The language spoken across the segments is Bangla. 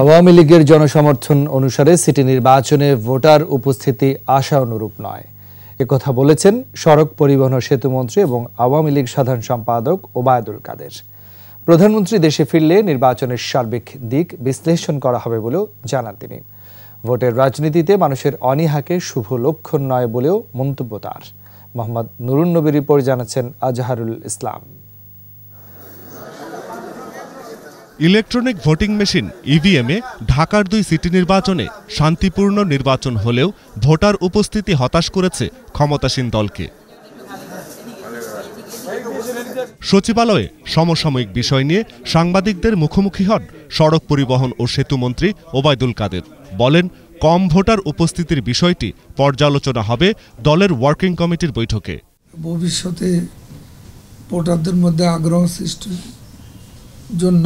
আওয়ামী লীগের জনসমর্থন অনুসারে সিটি নির্বাচনে ভোটার উপস্থিতি আশা অনুরূপ নয় কথা বলেছেন সড়ক পরিবহন সেতু সেতুমন্ত্রী এবং আওয়ামী লীগ সাধারণ সম্পাদক ওবায়দুল কাদের প্রধানমন্ত্রী দেশে ফিরলে নির্বাচনের সার্বিক দিক বিশ্লেষণ করা হবে বলেও জানান তিনি ভোটের রাজনীতিতে মানুষের অনীহাকে শুভ লক্ষণ নয় বলেও মন্তব্য তার মোহাম্মদ নুরুন্নবী রিপোর্ট জানাচ্ছেন Azharul Islam electronic voting machine ইভিএমে e ঢাকার দুই সিটি নির্বাচনে শান্তিপূর্ণ নির্বাচন হলেও ভোটার উপস্থিতি হতাশ করেছে ক্ষমতাসীন দলকে সচিবালয়ে সমসাময়িক বিষয় নিয়ে সাংবাদিকদের মুখোমুখি হন সড়ক পরিবহন ও সেতুমন্ত্রী ওবায়দুল কাদের বলেন কম ভোটার উপস্থিতির বিষয়টি পর্যালোচনা হবে দলের ওয়ার্কিং কমিটির বৈঠকে ভবিষ্যতে ভোটারদের মধ্যে আগ্রহ সৃষ্টি জন্য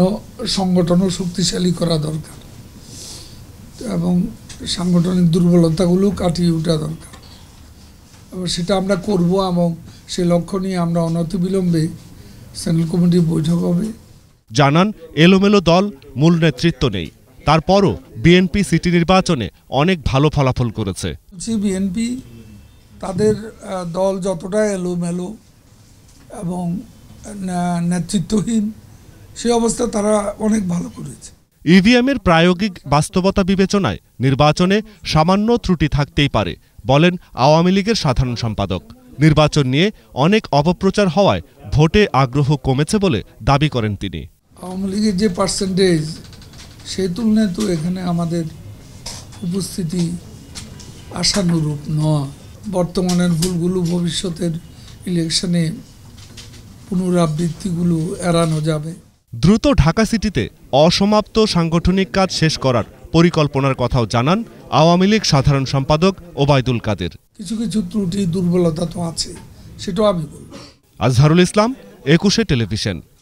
সংগঠনও শক্তিশালী করা দরকার এবং সাংগঠনিক দুর্বলতাগুলো কাটিয়ে ওঠা দরকার সেটা আমরা করব এবং সে লক্ষ্য নিয়ে আমরা অনতিবিলম্বে সেন্ট্রাল কমিটির বৈঠক হবে জানান এলোমেলো দল মূল নেতৃত্ব নেই তারপরও বিএনপি সিটি নির্বাচনে অনেক ভালো ফলাফল করেছে বিএনপি তাদের দল যতটা এলোমেলো এবং নেতৃত্বহীন সে অবস্থা তারা অনেক ভালো করেছে ইভিএমের প্রায়োগিক বাস্তবতা বিবেচনায় নির্বাচনে সামান্য ত্রুটি থাকতেই পারে বলেন আওয়ামী লীগের সাধারণ সম্পাদক নির্বাচন নিয়ে অনেক অপপ্রচার হওয়ায় ভোটে আগ্রহ কমেছে বলে দাবি করেন তিনি আওয়ামী লীগের যে পার্সেন্টেজ সেই তুলনায় তো এখানে আমাদের উপস্থিতি আশানুরূপ নয় বর্তমানের ভুলগুলো ভবিষ্যতের ইলেকশনে পুনরাবৃত্তিগুলো এড়ানো যাবে দ্রুত ঢাকা সিটিতে অসমাপ্ত সাংগঠনিক কাজ শেষ করার পরিকল্পনার কথাও জানান আওয়ামী লীগ সাধারণ সম্পাদক ওবায়দুল কাদের কিছু কিছু ত্রুটি দুর্বলতা তো আছে সেটাও আমি বলব আজহারুল ইসলাম একুশে টেলিভিশন